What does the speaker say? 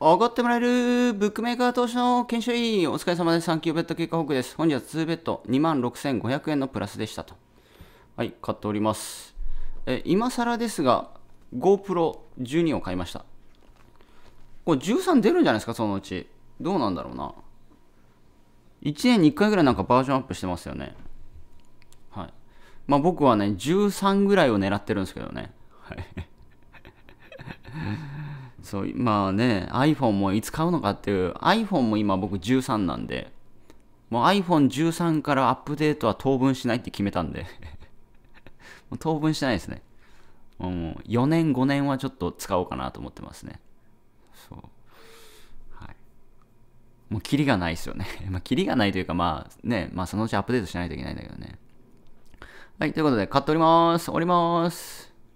おごってもらえるブックメーカー投資の研修委員、お疲れ様です。3級ベッド結果報告です。本日は2ベッド26,500円のプラスでしたと。はい、買っております。え今更ですが、GoPro12 を買いました。これ13出るんじゃないですか、そのうち。どうなんだろうな。1年に1回ぐらいなんかバージョンアップしてますよね。はい。まあ僕はね、13ぐらいを狙ってるんですけどね。はい。そうまあね iPhone もいつ買うのかっていう iPhone も今僕13なんでもう iPhone13 からアップデートは当分しないって決めたんで 当分しないですねもう4年5年はちょっと使おうかなと思ってますねそうはいもうキリがないですよね まあキリがないというかまあねまあそのうちアップデートしないといけないんだけどねはいということで買っておりますおります